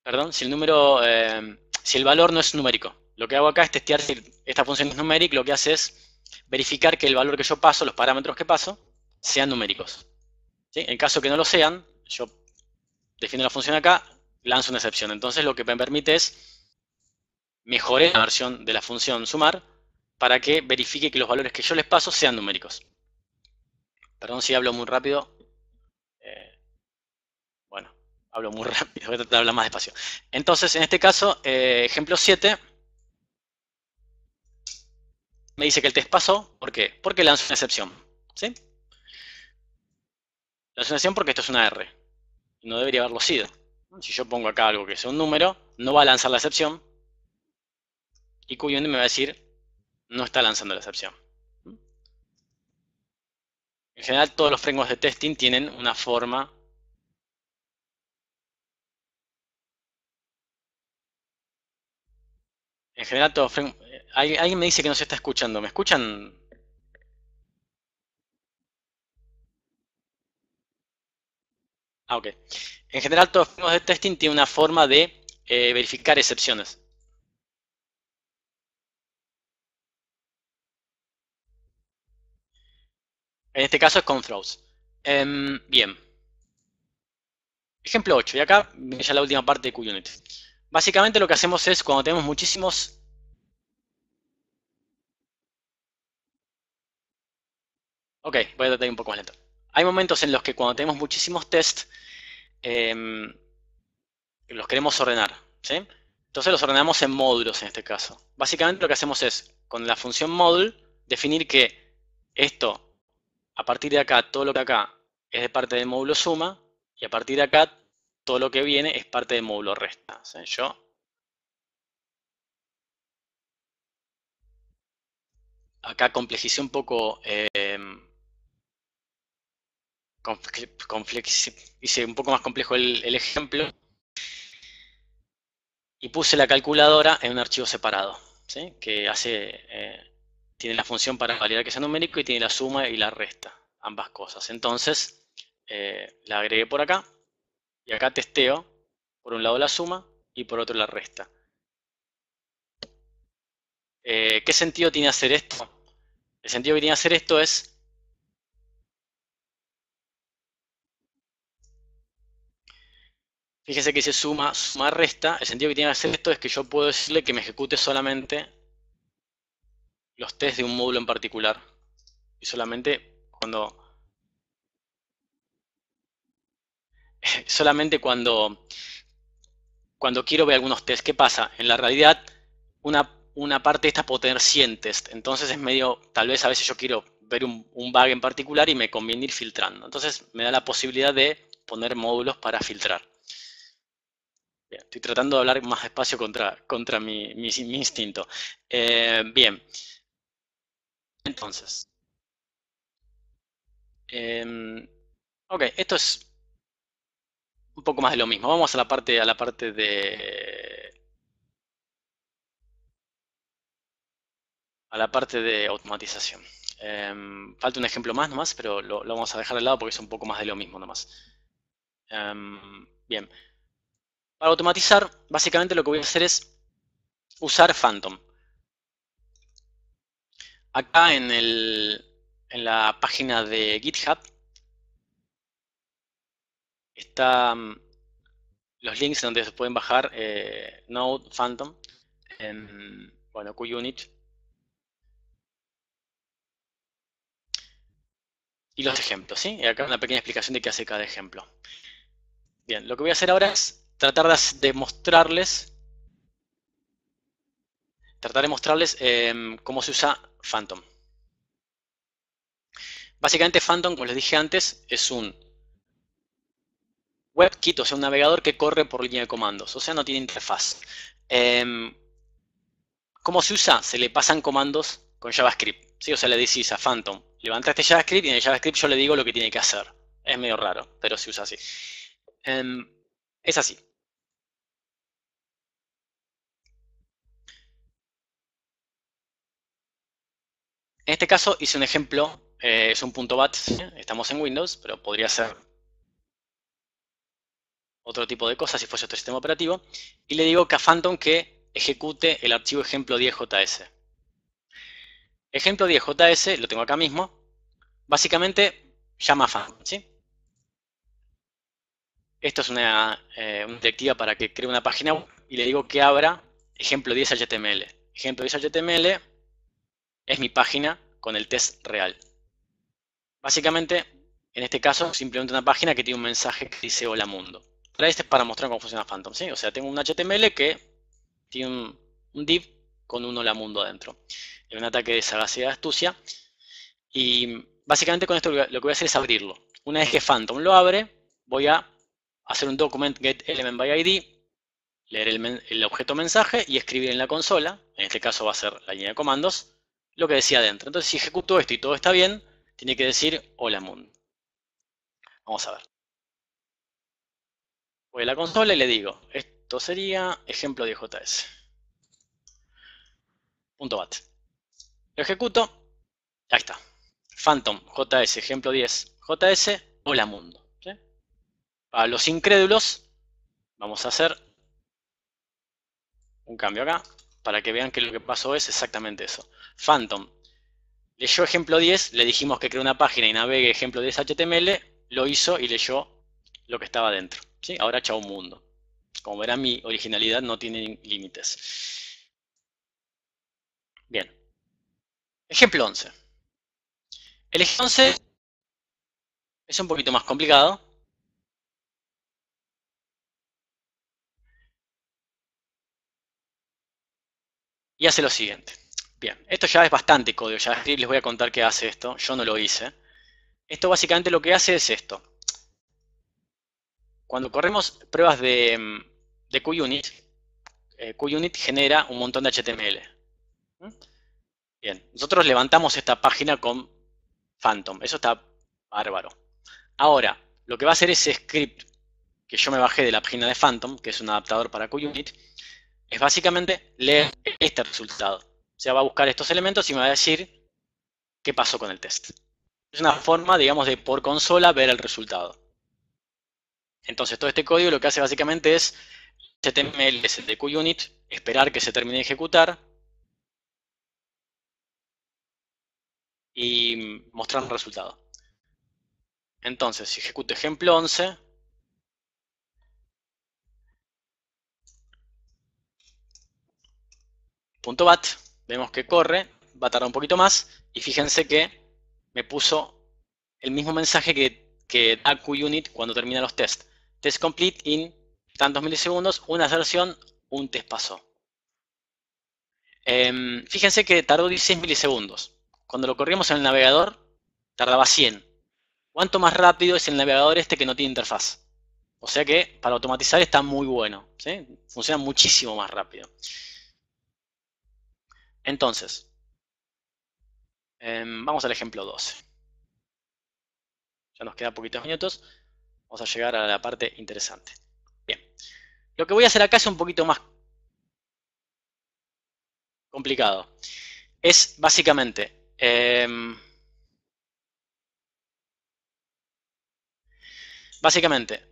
Perdón, si el número, eh, si el valor no es numérico. Lo que hago acá es testear si esta función es numérica, lo que hace es verificar que el valor que yo paso, los parámetros que paso, sean numéricos. En caso que no lo sean, yo defino la función acá, lanzo una excepción. Entonces lo que me permite es mejorar la versión de la función sumar para que verifique que los valores que yo les paso sean numéricos. Perdón si hablo muy rápido. Eh, bueno, hablo muy rápido, voy a tratar de hablar más despacio. Entonces, en este caso, eh, ejemplo 7, me dice que el test pasó. ¿Por qué? Porque lanzo una excepción. ¿sí? La excepción porque esto es una R. No debería haberlo sido. Si yo pongo acá algo que sea un número, no va a lanzar la excepción. Y QN me va a decir, no está lanzando la excepción. En general, todos los frameworks de testing tienen una forma En general, todo... Eh, alguien me dice que no se está escuchando. ¿Me escuchan? Ah, ok. En general, todos los de testing tienen una forma de eh, verificar excepciones. En este caso es con throws. Em, bien. Ejemplo 8. Y acá ya la última parte de QUnit. Básicamente lo que hacemos es cuando tenemos muchísimos... Ok, voy a tratar un poco más lento hay momentos en los que cuando tenemos muchísimos tests, em, los queremos ordenar. ¿sí? Entonces los ordenamos en módulos en este caso. Básicamente lo que hacemos es, con la función module, definir que esto, a partir de acá, todo lo que acá es de parte del módulo suma, y a partir de acá, todo lo que viene es parte del módulo resta. yo acá complejice un poco... Em, hice un poco más complejo el, ejemplo y puse la calculadora en un archivo separado, que hace, eh, tiene la función para validar que sea numérico y tiene la suma y la resta, ambas cosas. Entonces, eh, la agregué por acá y acá testeo por un lado la suma y por otro la resta. Eh, ¿Qué sentido tiene hacer esto? El sentido que tiene hacer esto es Fíjense que se suma, suma, resta. El sentido que tiene que hacer esto es que yo puedo decirle que me ejecute solamente los test de un módulo en particular. Y solamente cuando... Solamente cuando, cuando quiero ver algunos tests. ¿Qué pasa? En la realidad, una, una parte de esta puede tener 100 test. Entonces es medio, tal vez a veces yo quiero ver un, un bug en particular y me conviene ir filtrando. Entonces me da la posibilidad de poner módulos para filtrar estoy tratando de hablar más despacio contra, contra mi, instinto. Eh, bien. Entonces. Em, ok, esto es un poco más de lo mismo. Vamos a la parte, a la parte de. A la parte de automatización. Em, falta un ejemplo más nomás, pero lo, vamos a dejar al lado porque es un poco más de lo mismo nomás. Em, bien. Para automatizar, básicamente lo que voy a hacer es usar Phantom. Acá en, la página de GitHub están mm, los links donde se pueden bajar eh, Node, Phantom, bueno, QUnit. Y los ejemplos, ¿sí? Y acá una pequeña explicación de qué hace cada ejemplo. Bien, lo que voy a hacer ahora es tratar de mostrarles, tratar de mostrarles em, cómo se usa Phantom. Básicamente Phantom, como les dije antes, es un WebKit, o sea, un navegador que corre por línea de comandos, o sea, no tiene interfaz. Em, ¿Cómo se usa? Se le pasan comandos con JavaScript. ¿sí? O sea, le decís a Phantom, levanta este JavaScript y en el JavaScript yo le digo lo que tiene que hacer. Es medio raro, pero se usa así. Em, es así. En este caso hice un ejemplo, eh, es un punto .bat, estamos en Windows, pero podría ser otro tipo de cosas si fuese otro sistema operativo, y le digo que a Phantom que ejecute el archivo ejemplo 10js. Ejemplo 10js, lo tengo acá mismo, básicamente llama a Phantom, ¿sí? Esto es una, eh, una, directiva para que cree una página web y le digo que abra ejemplo 10 HTML. Ejemplo 10 HTML es mi página con el test real. Básicamente, en este caso, simplemente una página que tiene un mensaje que dice hola mundo. este es para mostrar cómo funciona Phantom, O sea, tengo un HTML que tiene un, div con un hola mundo adentro. Es un ataque de sagacidad y astucia. Y básicamente con esto lo que voy a hacer es abrirlo. Una vez que Phantom lo abre, voy a hacer un document get element by ID, leer el, el objeto mensaje y escribir en la consola, en este caso va a ser la línea de comandos, lo que decía adentro. Entonces, si ejecuto esto y todo está bien, tiene que decir hola mundo. Vamos a ver. Voy a la consola y le digo, esto sería ejemplo de JS. Punto bat. Lo ejecuto. Ahí está. Phantom JS, ejemplo 10. JS, hola mundo. Para los incrédulos, vamos a hacer un cambio acá para que vean que lo que pasó es exactamente eso. Phantom. Leyó ejemplo 10, le dijimos que cree una página y navegue ejemplo 10 HTML, lo hizo y leyó lo que estaba dentro. ¿sí? Ahora un mundo. Como verán, mi originalidad no tiene límites. Bien. Ejemplo 11. El ejemplo 11 es un poquito más complicado. Y hace lo siguiente. Bien, esto ya es bastante código, ya les voy a contar qué hace esto, yo no lo hice. Esto básicamente lo que hace es esto. Cuando corremos pruebas de, mm, de QUnit, eh, QUnit genera un montón de HTML. ¿Mm? Bien, nosotros levantamos esta página con Phantom, eso está bárbaro. Ahora, lo que va a hacer ese script que yo me bajé de la página de Phantom, que es un adaptador para QUnit, es básicamente leer este resultado sea, va a buscar estos elementos y me va a decir qué pasó con el test. Es una forma, digamos, de por consola ver el resultado. Entonces, todo este código lo que hace básicamente es HTML de esperar que se termine de ejecutar y mostrar un resultado. Entonces, si ejecuto ejemplo 11, punto .bat Vemos que corre, va a tardar un poquito más. Y fíjense que me puso el mismo mensaje que, que QUnit cuando termina los tests. Test complete in tantos milisegundos, una versión, un test pasó. Em, fíjense que tardó 16 milisegundos. Cuando lo corrimos en el navegador, tardaba 100. ¿Cuánto más rápido es el navegador este que no tiene interfaz? O sea que para automatizar está muy bueno. ¿sí? Funciona muchísimo más rápido. Entonces, em, vamos al ejemplo 12. Ya nos queda poquitos minutos. Vamos a llegar a la parte interesante. Bien. Lo que voy a hacer acá es un poquito más complicado. Es básicamente... Em, básicamente...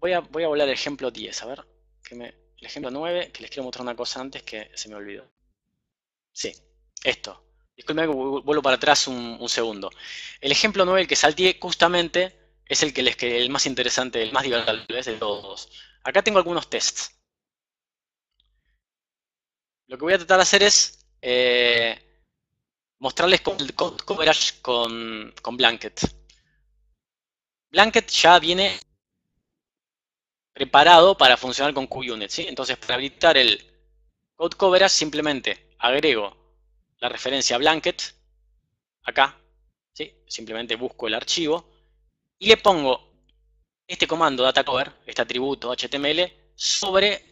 Voy a, voy a volar ejemplo 10, a ver. Que me, ejemplo 9, que les quiero mostrar una cosa antes que se me olvidó. Sí, esto. Disculpen vuelvo para atrás un, segundo. El ejemplo 9, el que salté justamente, es el que les el más interesante, el más divertido de todos. Acá tengo algunos tests. Lo que voy a tratar de hacer es eh, mostrarles el coverage con Blanket. Blanket ya viene preparado para funcionar con QUnit. ¿sí? Entonces, para habilitar el code coverage, simplemente agrego la referencia blanket acá. ¿sí? Simplemente busco el archivo y le pongo este comando cover, este atributo HTML, sobre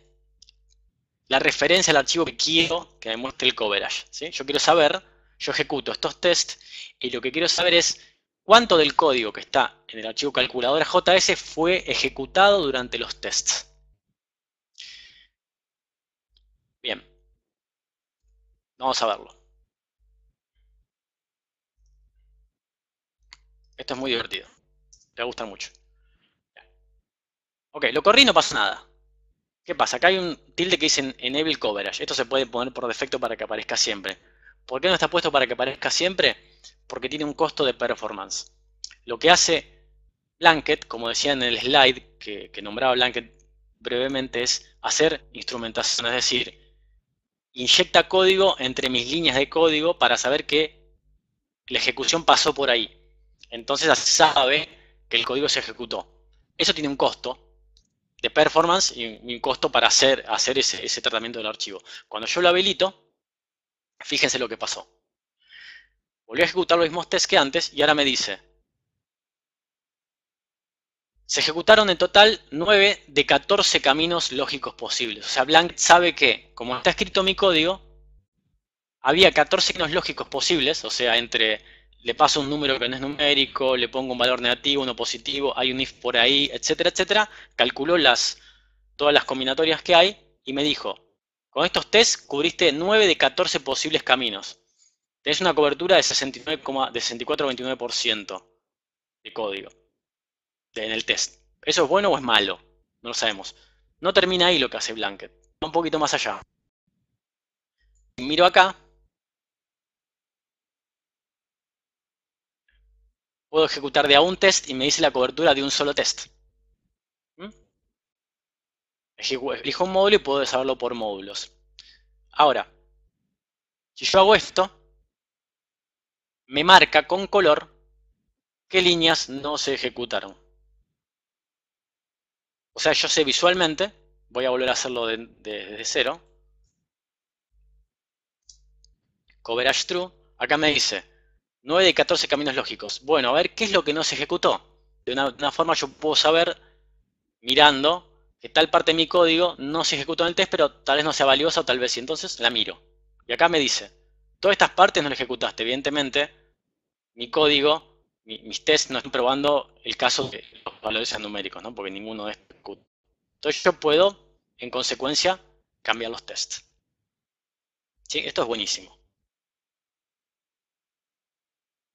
la referencia al archivo que quiero que me muestre el coverage. ¿sí? Yo quiero saber, yo ejecuto estos tests y lo que quiero saber es cuánto del código que está en el archivo calculadora JS fue ejecutado durante los tests. Bien, vamos a verlo. Esto es muy divertido, te gusta mucho. Ok, lo corrí no pasa nada. ¿Qué pasa? Acá hay un tilde que dice Enable Coverage. Esto se puede poner por defecto para que aparezca siempre. ¿Por qué no está puesto para que aparezca siempre? porque tiene un costo de performance. Lo que hace Blanket, como decía en el slide que, nombraba Blanket brevemente, es hacer instrumentación, es decir, inyecta código entre mis líneas de código para saber que la ejecución pasó por ahí. Entonces sabe que el código se ejecutó. Eso tiene un costo de performance y un costo para hacer, ese tratamiento del archivo. Cuando yo lo habilito, fíjense lo que pasó. Volví a ejecutar los mismos test que antes y ahora me dice. Se ejecutaron en total 9 de 14 caminos lógicos posibles. O sea, Blank sabe que, como está escrito mi código, había 14 caminos lógicos posibles. O sea, entre le paso un número que no es numérico, le pongo un valor negativo, uno positivo, hay un if por ahí, etcétera, etcétera. Calculó las, todas las combinatorias que hay y me dijo, con estos tests cubriste 9 de 14 posibles caminos tenés una cobertura de, 69, de 64,29% de código en el test. ¿Eso es bueno o es malo? No lo sabemos. No termina ahí lo que hace Blanket. Va un poquito más allá. Miro acá. Puedo ejecutar de a un test y me dice la cobertura de un solo test. ¿Mm? Elijo un módulo y puedo desarrollarlo por módulos. Ahora, si yo hago esto, me marca con color qué líneas no se ejecutaron. O sea, yo sé visualmente, voy a volver a hacerlo desde cero. Coverage true, acá me dice 9 de 14 caminos lógicos. Bueno, a ver qué es lo que no se ejecutó. De una, de una forma yo puedo saber, mirando, que tal parte de mi código no se ejecutó en el test, pero tal vez no sea valiosa o tal vez sí. Entonces la miro. Y acá me dice Todas estas partes no las ejecutaste, evidentemente. Mi código, mis tests no están probando el caso de los valores sean numéricos, ¿no? Porque ninguno es ejecuta. Entonces yo puedo, en consecuencia, cambiar los tests. ¿Sí? Esto es buenísimo.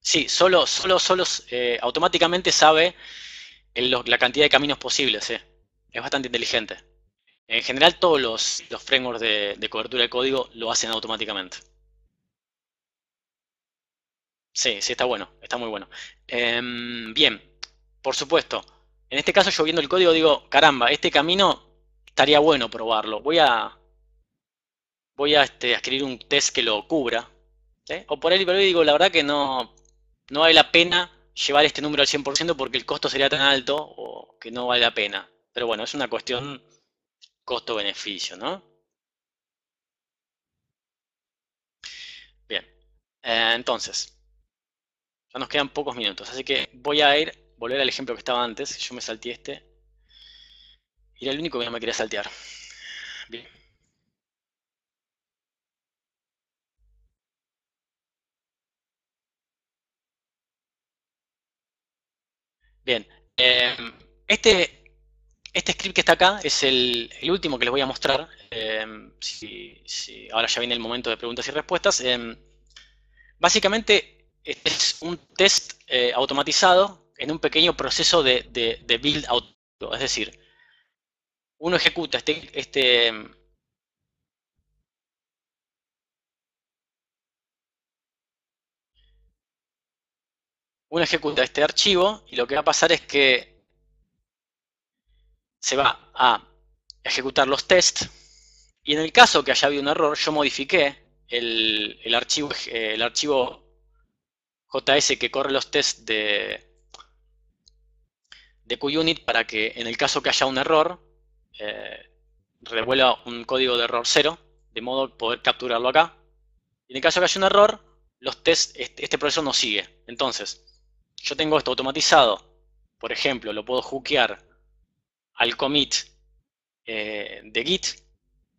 Sí, solo, solo, solo eh, automáticamente sabe la cantidad de caminos posibles. Es bastante inteligente. En general, todos los, frameworks de cobertura de código lo hacen automáticamente. Sí, sí, está bueno, está muy bueno. Em, bien, por supuesto. En este caso yo viendo el código digo, caramba, este camino estaría bueno probarlo. Voy a, voy a, este, escribir un test que lo cubra. O por ahí, por digo, la verdad que no, no vale la pena llevar este número al 100% porque el costo sería tan alto o que no vale la pena. Pero bueno, es una cuestión mm. costo-beneficio, ¿no? Bien, eh, entonces... Ya nos quedan pocos minutos, así que voy a ir, volver al ejemplo que estaba antes, yo me salté este. era el único que no me quería saltear. Bien. Bien, em, este, este script que está acá es el, último que les voy a mostrar. Em, ahora ya viene el momento de preguntas y respuestas. Em, básicamente es un test eh, automatizado en un pequeño proceso de, build auto. Es decir, uno ejecuta este, este uno ejecuta este archivo y lo que va a pasar es que se va a ejecutar los tests y en el caso que haya habido un error, yo modifiqué el, archivo, el archivo JS que corre los tests de, de QUnit para que en el caso que haya un error, eh, revuelva un código de error cero, de modo poder capturarlo acá. Y en el caso que haya un error, los tests, este, este, proceso no sigue. Entonces, yo tengo esto automatizado. Por ejemplo, lo puedo hookear al commit eh, de Git.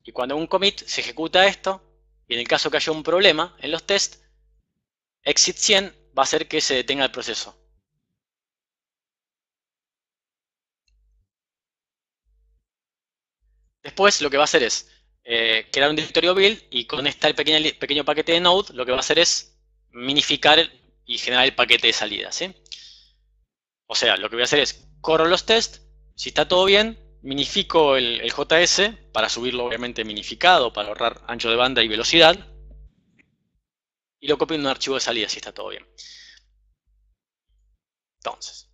Y cuando un commit se ejecuta esto, y en el caso que haya un problema en los tests, exit 100 va a hacer que se detenga el proceso. Después lo que va a hacer es eh, crear un directorio build y con el pequeño, pequeño paquete de Node lo que va a hacer es minificar y generar el paquete de salida. O sea, lo que voy a hacer es corro los tests, si está todo bien, minifico el JS para subirlo obviamente minificado, para ahorrar ancho de banda y velocidad y lo copio en un archivo de salida si está todo bien. Entonces.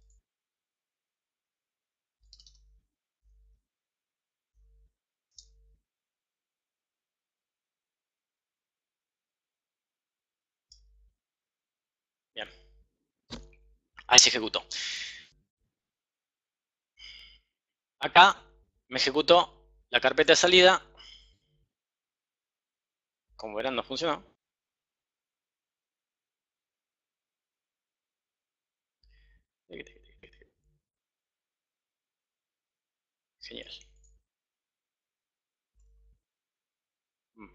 Bien. Ahí se ejecutó. Acá me ejecutó la carpeta de salida. Como verán, no funcionó. Genial. Mm.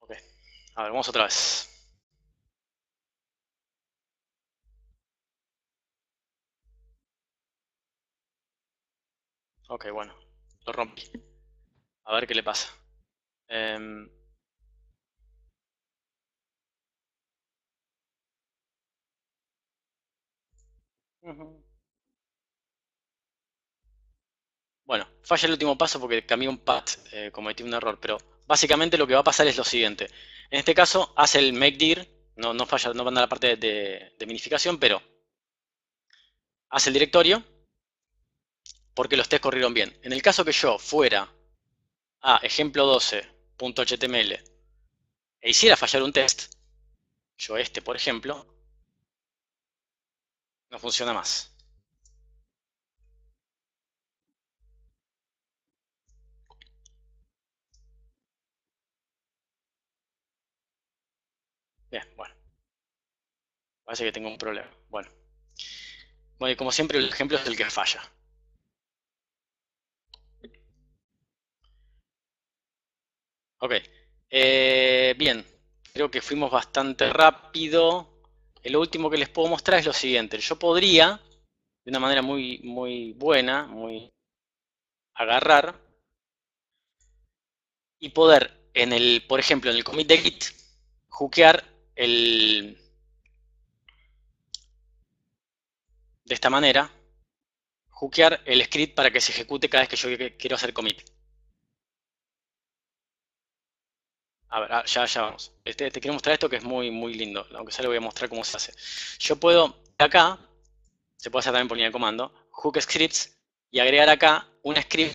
Ok, a ver, vamos otra vez. Ok, bueno, lo rompí. A ver qué le pasa. Em, Bueno, falla el último paso porque cambié un path, eh, cometí un error, pero básicamente lo que va a pasar es lo siguiente. En este caso hace el make dir, no, no falla, no la parte de, de minificación, pero hace el directorio porque los test corrieron bien. En el caso que yo fuera a ejemplo 12.html e hiciera fallar un test, yo este por ejemplo, no funciona más. Bien, bueno. Parece que tengo un problema. Bueno. Bueno, como siempre, el ejemplo es el que falla. Ok. Eh, bien. Creo que fuimos bastante rápido lo último que les puedo mostrar es lo siguiente. Yo podría, de una manera muy, muy buena, muy agarrar, y poder, en el, por ejemplo, en el commit de Git, jukear el... De esta manera, hookear el script para que se ejecute cada vez que yo quiero hacer commit. A ver, ah, ya, ya vamos. Este, te quiero mostrar esto que es muy, muy lindo. Aunque ya le voy a mostrar cómo se hace. Yo puedo, acá, se puede hacer también por línea de comando, hook scripts y agregar acá un script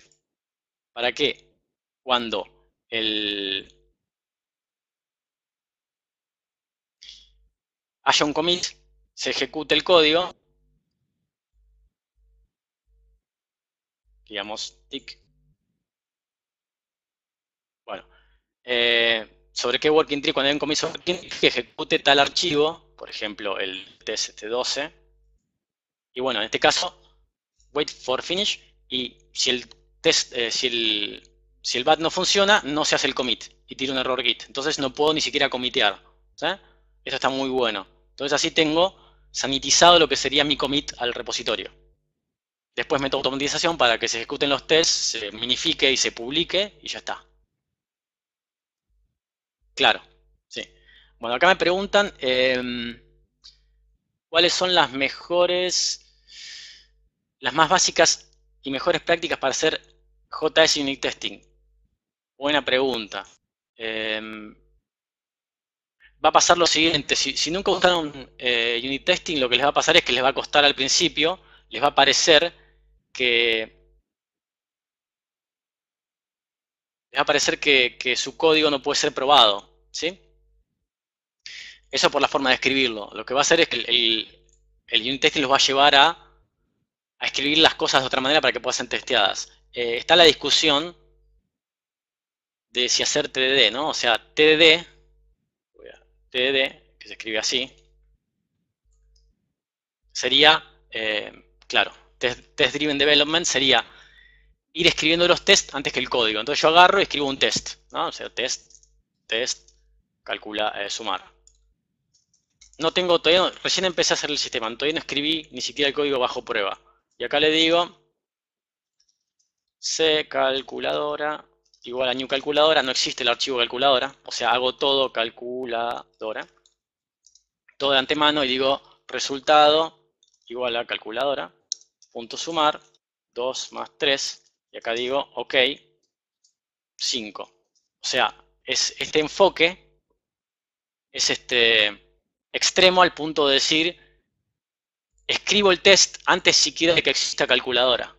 para que cuando el... haya un commit, se ejecute el código, digamos, tick Bueno, eh, sobre qué working tree, cuando hay un sobre working que ejecute tal archivo, por ejemplo, el tst12. Y bueno, en este caso, wait for finish, y si el test, eh, si el, si el bat no funciona, no se hace el commit y tira un error git. Entonces no puedo ni siquiera comitear. Eso está muy bueno. Entonces así tengo sanitizado lo que sería mi commit al repositorio. Después meto automatización para que se ejecuten los tests, se minifique y se publique y ya está. Claro, sí. Bueno, acá me preguntan em, cuáles son las mejores, las más básicas y mejores prácticas para hacer JS Unit Testing. Buena pregunta. Em, va a pasar lo siguiente, si, nunca usaron eh, Unit Testing, lo que les va a pasar es que les va a costar al principio, les va a parecer que les va a parecer que, su código no puede ser probado, ¿sí? Eso por la forma de escribirlo. Lo que va a hacer es que el, el, unit testing los va a llevar a, escribir las cosas de otra manera para que puedan ser testeadas. Eh, está la discusión de si hacer TDD, ¿no? O sea, TDD, TDD, que se escribe así, sería, eh, claro, test Driven Development sería ir escribiendo los test antes que el código. Entonces yo agarro y escribo un test, O sea, test, test, calcula, eh, sumar. No tengo, todavía recién empecé a hacer el sistema, todavía no escribí ni siquiera el código bajo prueba. Y acá le digo, C calculadora igual a new calculadora, no existe el archivo calculadora, o sea, hago todo calculadora, todo de antemano y digo resultado igual a calculadora, punto sumar, 2 más 3, y acá digo, ok, 5. O sea, es este enfoque es este extremo al punto de decir, escribo el test antes siquiera de que exista calculadora.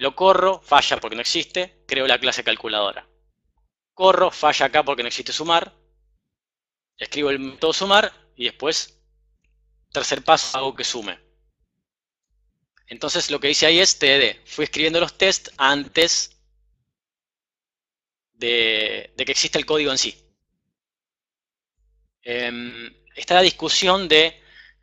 Lo corro, falla porque no existe, creo la clase calculadora. Corro, falla acá porque no existe sumar. Escribo el método sumar y después, tercer paso, hago que sume. Entonces lo que dice ahí es TDD. Fui escribiendo los tests antes de, que exista el código en sí. Em, está la discusión de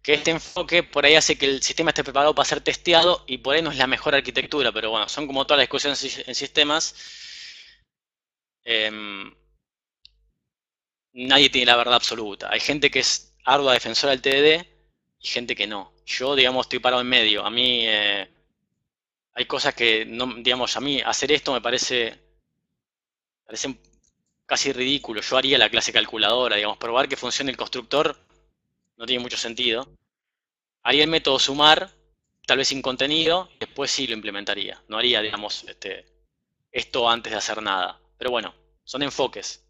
que este enfoque por ahí hace que el sistema esté preparado para ser testeado y por ahí no es la mejor arquitectura, pero bueno, son como todas las discusiones en sistemas. Em, nadie tiene la verdad absoluta. Hay gente que es ardua defensora del TDD y gente que no yo, digamos, estoy parado en medio. A mí eh, hay cosas que, no, digamos, a mí hacer esto me parece, parece casi ridículo. Yo haría la clase calculadora, digamos, probar que funcione el constructor no tiene mucho sentido. Haría el método sumar, tal vez sin contenido, y después sí lo implementaría. No haría, digamos, este, esto antes de hacer nada. Pero bueno, son enfoques.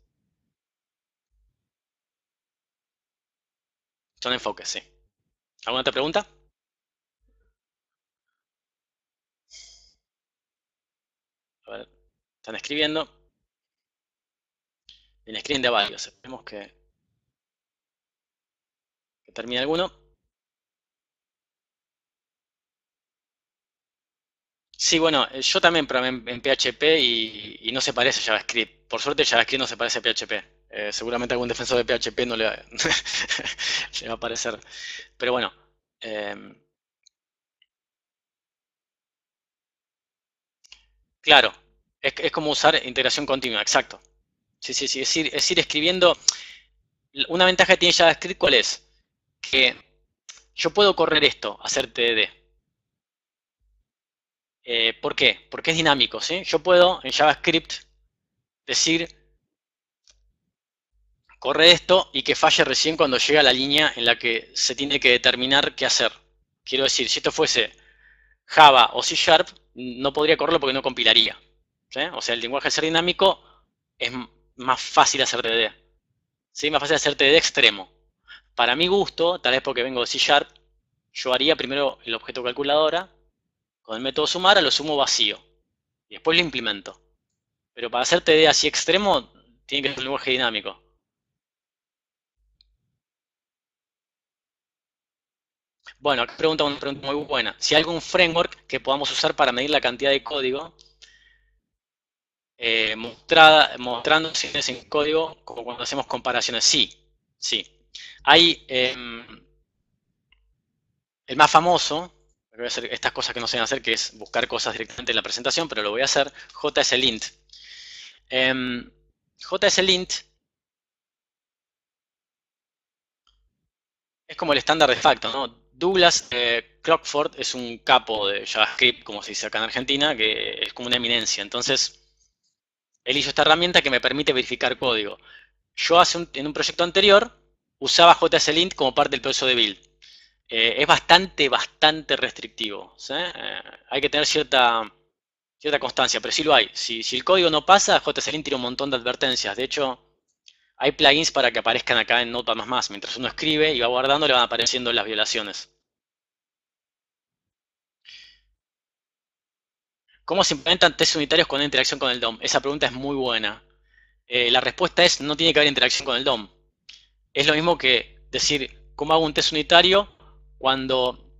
Son enfoques, sí. ¿Alguna otra pregunta? A están escribiendo. En screen de varios. vemos que, que termine alguno. Sí, bueno, eh, yo también programé en, PHP y no se parece a JavaScript. Por suerte JavaScript no se parece a PHP. Eh, seguramente algún defensor de PHP no le va, a aparecer. Pero bueno. Em, claro, es, como usar integración continua, exacto. Sí, sí, sí, es ir, es ir escribiendo. Una ventaja que tiene JavaScript, ¿cuál es? Que yo puedo correr esto, hacer TDD. Eh, ¿Por qué? Porque es dinámico, ¿sí? Yo puedo en JavaScript decir corre esto y que falle recién cuando llega a la línea en la que se tiene que determinar qué hacer. Quiero decir, si esto fuese Java o C Sharp, no podría correrlo porque no compilaría. O sea, el lenguaje de ser dinámico es más fácil hacer TDD. ¿sí? Más fácil hacer TDD extremo. Para mi gusto, tal vez porque vengo de C Sharp, yo haría primero el objeto calculadora, con el método sumar a lo sumo vacío. Y después lo implemento. Pero para hacer TDD así extremo, tiene que ser un lenguaje dinámico. Bueno, aquí pregunta una pregunta muy buena. Si hay algún framework que podamos usar para medir la cantidad de código eh, mostrada, mostrando en código como cuando hacemos comparaciones. Sí, sí. Hay em, el más famoso, voy a hacer estas cosas que no se a hacer, que es buscar cosas directamente en la presentación, pero lo voy a hacer, JSLint. Em, JSLint es como el estándar de facto, ¿no? Douglas eh, Crockford es un capo de JavaScript, como se dice acá en Argentina, que es como una eminencia. Entonces, él hizo esta herramienta que me permite verificar código. Yo hace en un proyecto anterior usaba JSLint como parte del proceso de build. Eh, es bastante, bastante restrictivo. Eh, hay que tener cierta, cierta constancia, pero sí lo hay. Si, el código no pasa, JSLint tiene un montón de advertencias. De hecho, hay plugins para que aparezcan acá en Nota más más, Mientras uno escribe y va guardando, le van apareciendo las violaciones. ¿Cómo se implementan test unitarios con interacción con el DOM? Esa pregunta es muy buena. Eh, la respuesta es, no tiene que haber interacción con el DOM. Es lo mismo que decir, ¿cómo hago un test unitario cuando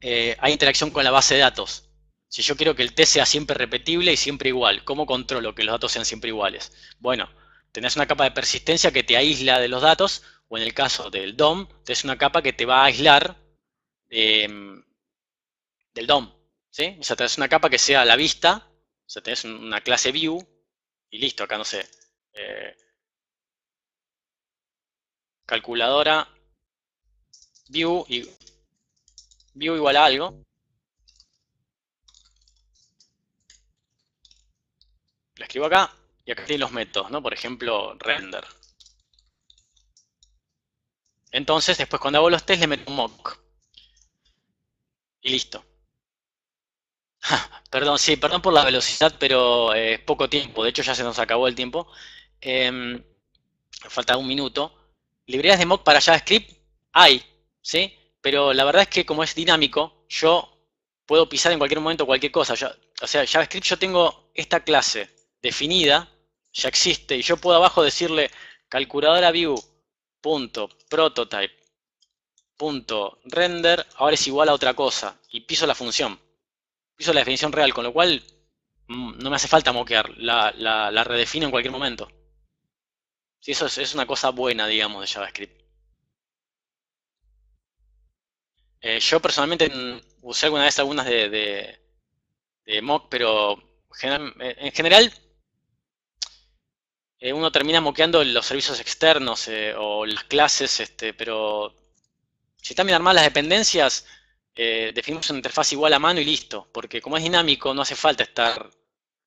eh, hay interacción con la base de datos? Si yo quiero que el test sea siempre repetible y siempre igual, ¿cómo controlo que los datos sean siempre iguales? Bueno, tenés una capa de persistencia que te aísla de los datos, o en el caso del DOM, tenés una capa que te va a aislar eh, del DOM. O sea, tenés una capa que sea la vista, o sea, tenés una clase view y listo, acá no sé. Eh, calculadora view y view igual a algo. La escribo acá y acá tiene los métodos, ¿no? Por ejemplo, render. Entonces, después cuando hago los test le meto un mock. Y listo. Perdón, sí, perdón por la velocidad, pero eh, es poco tiempo. De hecho, ya se nos acabó el tiempo. Em, falta un minuto. Librerías de mock para JavaScript hay, ¿sí? Pero la verdad es que como es dinámico, yo puedo pisar en cualquier momento cualquier cosa. o sea, JavaScript yo tengo esta clase definida, ya existe, y yo puedo abajo decirle calculadora render ahora es igual a otra cosa y piso la función piso la definición real, con lo cual mm, no me hace falta moquear, la, la, redefino en cualquier momento. si eso es, una cosa buena, digamos, de JavaScript. Eh, yo personalmente mm, usé alguna vez algunas de, mock, pero eh, en general eh, uno termina moqueando los servicios externos o las clases, este, pero si también bien las dependencias, eh, definimos una interfaz igual a mano y listo, porque como es dinámico no hace falta estar,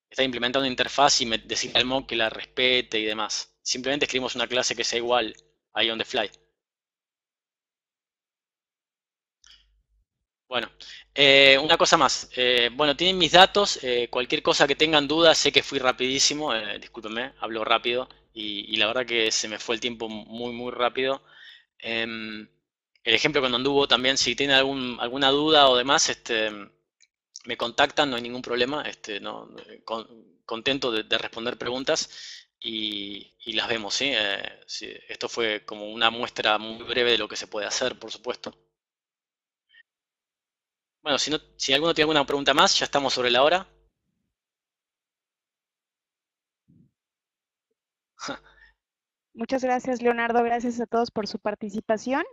estar implementando una interfaz y decirle al mock que la respete y demás. Simplemente escribimos una clase que sea igual ahí on the fly. Bueno, eh, una cosa más. Eh, bueno, tienen mis datos. cualquier cosa que tengan dudas, sé que fui rapidísimo. discúlpenme, hablo rápido. Y, y, la verdad que se me fue el tiempo muy, muy rápido. Em, el ejemplo cuando anduvo también, si tiene algún, alguna duda o demás, este, me contactan, no hay ningún problema, este, contento de, responder preguntas y, las vemos, eh, ¿sí? Esto fue como una muestra muy breve de lo que se puede hacer, por supuesto. Bueno, si alguno tiene alguna pregunta más, ya estamos sobre la hora. Muchas gracias, Leonardo. Gracias a todos por su participación.